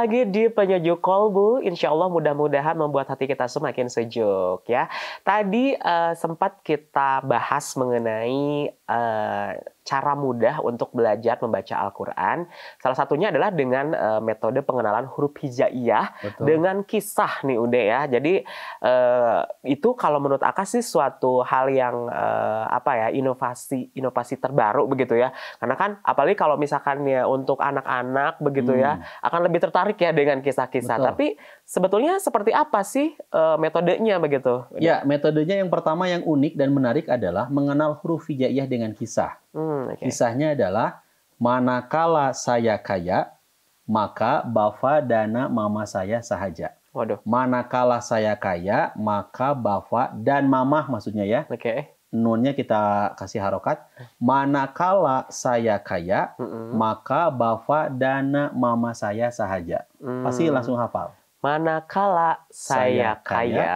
lagi di penyejuk kolbu. Insya Allah mudah-mudahan membuat hati kita semakin sejuk ya. Tadi uh, sempat kita bahas mengenai uh, cara mudah untuk belajar membaca Al-Quran. Salah satunya adalah dengan uh, metode pengenalan huruf hijaiyah Betul. dengan kisah nih Ude ya. Jadi uh, itu kalau menurut Aka sih suatu hal yang uh, apa ya inovasi inovasi terbaru begitu ya. Karena kan apalagi kalau misalkan ya untuk anak-anak begitu ya, hmm. ya akan lebih tertarik ya dengan kisah-kisah. Tapi Sebetulnya seperti apa sih uh, metodenya begitu? Ya, metodenya yang pertama yang unik dan menarik adalah mengenal huruf hijaiyah dengan kisah. Hmm, okay. Kisahnya adalah manakala saya kaya, maka bafa dana mama saya sahaja. Waduh. Manakala saya kaya, maka bafa dan mama maksudnya ya. Oke. Okay nunnya kita kasih harokat. Manakala saya kaya, mm -mm. maka bafa dana mama saya sahaja. Mm. Pasti hmm. langsung hafal. Manakala saya, saya kaya,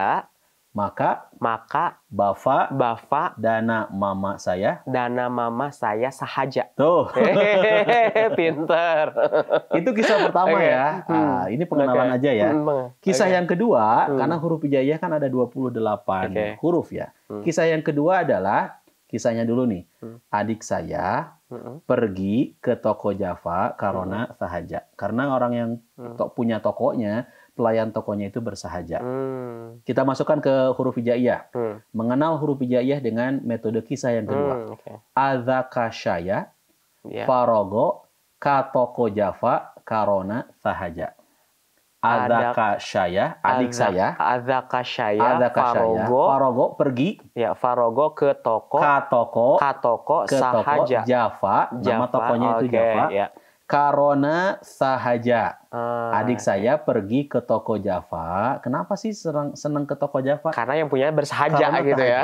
maka maka Bafa Bafa dana mama saya dana mama saya sahaja. Tuh. Pinter. Itu kisah pertama okay. ya. Hmm. Nah, ini pengenalan okay. aja ya. Hmm, kisah okay. yang kedua hmm. karena huruf hijaiyah kan ada 28 okay. huruf ya. Hmm. Kisah yang kedua adalah kisahnya dulu nih. Hmm. Adik saya hmm. pergi ke toko Java karena hmm. sahaja. Karena orang yang hmm. punya tokonya pelayan tokonya itu bersahaja. Hmm. Kita masukkan ke huruf hijaiyah. Hmm. Mengenal huruf hijaiyah dengan metode kisah yang kedua. Hmm, okay. Adzakashaya, yeah. farogo, katoko jafa, karona, sahaja. Adzakashaya, adik saya. Adzakashaya, farogo, farogo, pergi. Ya, farogo ke toko. Katoko, katoko, ke sahaja. Toko, jafa, jafa, nama tokonya okay, itu Java. Yeah Karona sahaja ah. adik saya pergi ke toko Java. Kenapa sih senang, senang ke toko Java? Karena yang punya bersahaja karena gitu ya.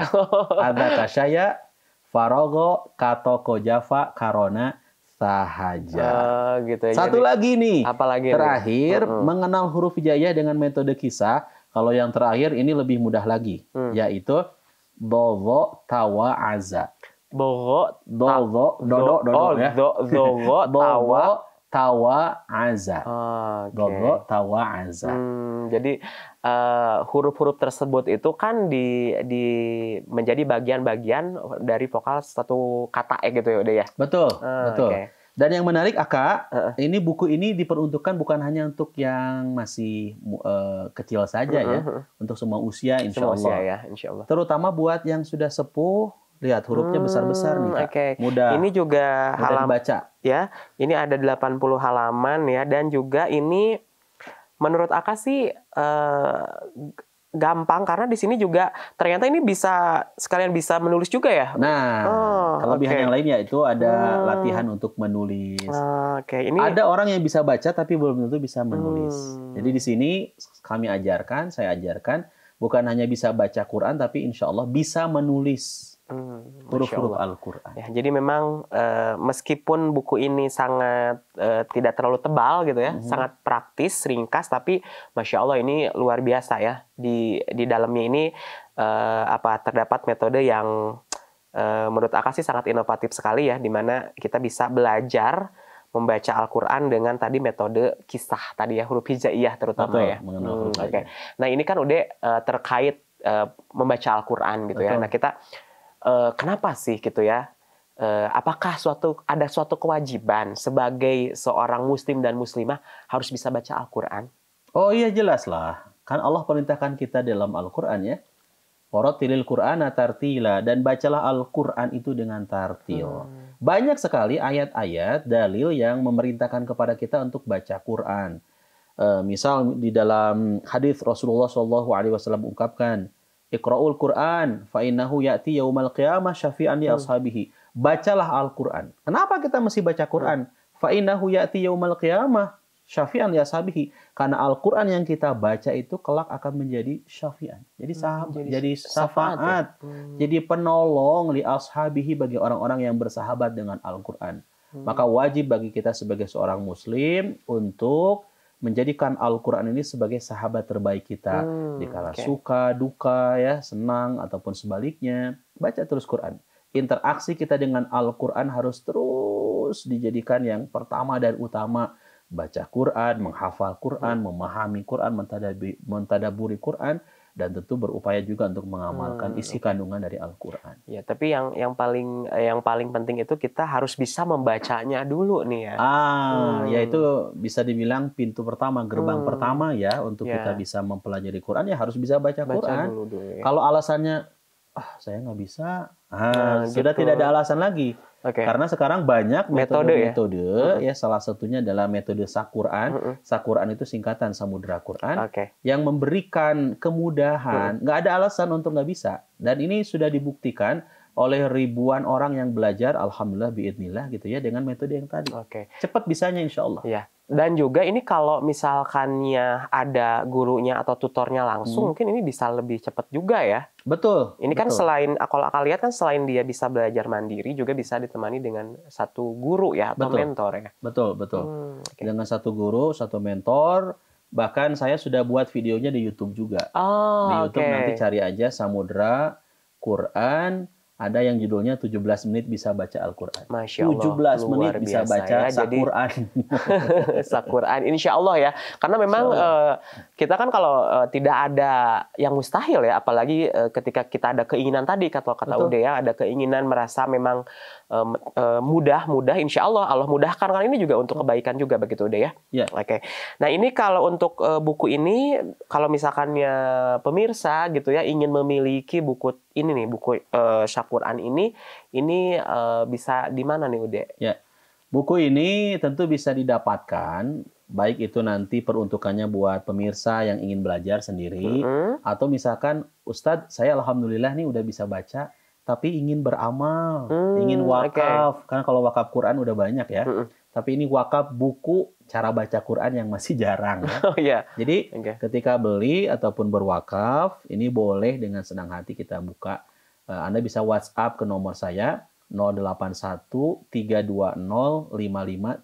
Ada saya Farogo toko Java Karona sahaja. Uh, gitu ya. Satu Jadi, lagi nih. Apalagi terakhir mengenal huruf Jaya dengan metode kisah. Kalau yang terakhir ini lebih mudah lagi, hmm. yaitu Bobo tawa aza. Dogo, dogo, dodo, dodo, oh, ya. dogo, tawa, tawa, aza. Ah, okay. Dogo, tawa, aza. Hmm, jadi eh, huruf-huruf uh, tersebut itu kan di, di menjadi bagian-bagian dari vokal satu kata e gitu ya, ya. Betul, uh, betul. Okay. Dan yang menarik Aka, uh. ini buku ini diperuntukkan bukan hanya untuk yang masih uh, kecil saja uh -huh. ya, untuk semua usia insya semua Allah. Usia ya, insya Allah. Terutama buat yang sudah sepuh Lihat hurufnya besar-besar hmm, nih Kak. Okay. Mudah. Ini juga halaman baca. Ya, ini ada 80 halaman ya dan juga ini menurut Aka sih eh, gampang karena di sini juga ternyata ini bisa sekalian bisa menulis juga ya. Nah, oh, kelebihan okay. yang lainnya itu ada hmm. latihan untuk menulis. Oke, okay. ini ada orang yang bisa baca tapi belum tentu bisa menulis. Hmm. Jadi di sini kami ajarkan, saya ajarkan bukan hanya bisa baca Quran tapi insya Allah bisa menulis Hmm, huruf-huruf Al-Quran. Ya, jadi memang uh, meskipun buku ini sangat uh, tidak terlalu tebal gitu ya, -hmm. sangat praktis, ringkas, tapi masya Allah ini luar biasa ya di di dalamnya ini uh, apa terdapat metode yang uh, menurut aku sih sangat inovatif sekali ya, dimana kita bisa belajar membaca Al-Quran dengan tadi metode kisah tadi ya huruf hijaiyah terutama Betul, ya. Hmm, Oke. Okay. Nah ini kan udah uh, terkait uh, membaca Al-Quran gitu Betul. ya. Nah kita uh, kenapa sih gitu ya? Uh, apakah suatu ada suatu kewajiban sebagai seorang muslim dan muslimah harus bisa baca Al-Qur'an? Oh iya jelaslah, Kan Allah perintahkan kita dalam Al-Qur'an ya. Waratilil Qur'ana tartila dan bacalah Al-Qur'an itu dengan tartil. Hmm. Banyak sekali ayat-ayat dalil yang memerintahkan kepada kita untuk baca Qur'an. Uh, misal di dalam hadis Rasulullah SAW ungkapkan, Iqra'ul Qur'an fa innahu ya'ti yaumal qiyamah syafi'an li hmm. ashabihi. Bacalah Al-Qur'an. Kenapa kita mesti baca Qur'an? Hmm. Fa innahu ya'ti yaumal qiyamah syafi'an li ashabihi. Karena Al-Qur'an yang kita baca itu kelak akan menjadi syafi'an. Jadi hmm, sahabat, jadi, jadi syafaat, syafaat ya? hmm. jadi penolong li ashabihi bagi orang-orang yang bersahabat dengan Al-Qur'an. Hmm. Maka wajib bagi kita sebagai seorang muslim untuk menjadikan Al-Quran ini sebagai sahabat terbaik kita. Hmm, kala okay. suka, duka, ya senang, ataupun sebaliknya. Baca terus Quran. Interaksi kita dengan Al-Quran harus terus dijadikan yang pertama dan utama. Baca Quran, menghafal Quran, hmm. memahami Quran, mentadaburi Quran, dan tentu berupaya juga untuk mengamalkan hmm. isi kandungan dari Al-Qur'an. Ya, tapi yang yang paling eh, yang paling penting itu kita harus bisa membacanya dulu nih ya. Ah, hmm. yaitu bisa dibilang pintu pertama, gerbang hmm. pertama ya untuk ya. kita bisa mempelajari Quran ya harus bisa baca, baca Quran. Dulu, dulu ya. Kalau alasannya ah saya nggak bisa, ah, nah, sudah gitu. tidak ada alasan lagi Okay. Karena sekarang banyak metode-metode, ya? ya salah satunya adalah metode Sakuran. Uh -huh. Sakuran itu singkatan Samudera Quran, okay. yang memberikan kemudahan. Uh -huh. ada alasan untuk nggak bisa. Dan ini sudah dibuktikan oleh ribuan orang yang belajar, alhamdulillah biidnillah gitu ya dengan metode yang tadi. Okay. Cepat bisanya insya Allah. Yeah dan juga ini kalau misalkannya ada gurunya atau tutornya langsung hmm. mungkin ini bisa lebih cepat juga ya. Betul. Ini kan betul. kan selain kalau kalian lihat kan selain dia bisa belajar mandiri juga bisa ditemani dengan satu guru ya atau betul. mentor ya. Betul, betul. Hmm, okay. Dengan satu guru, satu mentor, bahkan saya sudah buat videonya di YouTube juga. Oh, di YouTube okay. nanti cari aja Samudra Quran ada yang judulnya 17 menit bisa baca Al-Quran. Masya Allah. 17 menit biasa bisa baca ya. Al Qur'an insya Allah ya. Karena memang uh, kita kan kalau uh, tidak ada yang mustahil ya, apalagi uh, ketika kita ada keinginan tadi, kata kata Ude ya, ada keinginan merasa memang mudah-mudah, insya Allah Allah mudahkan. Karena ini juga untuk kebaikan juga begitu Ude ya. ya. Oke. Okay. Nah ini kalau untuk buku ini, kalau misalkannya pemirsa gitu ya, ingin memiliki buku ini nih buku uh, eh, Syakuran ini ini uh, bisa di mana nih Ude? Ya. Buku ini tentu bisa didapatkan baik itu nanti peruntukannya buat pemirsa yang ingin belajar sendiri mm -hmm. atau misalkan Ustadz saya alhamdulillah nih udah bisa baca tapi ingin beramal, mm, ingin wakaf okay. karena kalau wakaf Quran udah banyak ya. Mm -hmm. Tapi ini wakaf buku cara baca Quran yang masih jarang. Ya. Oh iya. Jadi okay. ketika beli ataupun berwakaf, ini boleh dengan senang hati kita buka. Eh, Anda bisa WhatsApp ke nomor saya 081320553494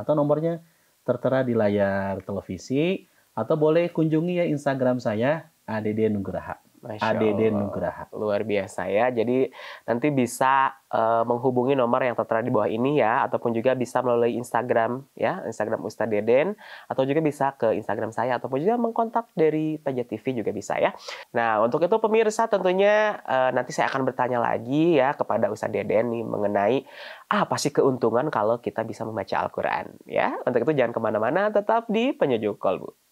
atau nomornya tertera di layar televisi atau boleh kunjungi ya Instagram saya ADD Nugraha. ADD Nugraha. Luar biasa ya. Jadi nanti bisa uh, menghubungi nomor yang tertera di bawah ini ya ataupun juga bisa melalui Instagram ya, Instagram Ustadz Deden atau juga bisa ke Instagram saya ataupun juga mengkontak dari Paja TV juga bisa ya. Nah, untuk itu pemirsa tentunya uh, nanti saya akan bertanya lagi ya kepada Ustadz Deden nih mengenai ah, apa sih keuntungan kalau kita bisa membaca Al-Qur'an ya. Untuk itu jangan kemana mana tetap di Penyejuk Kolbu.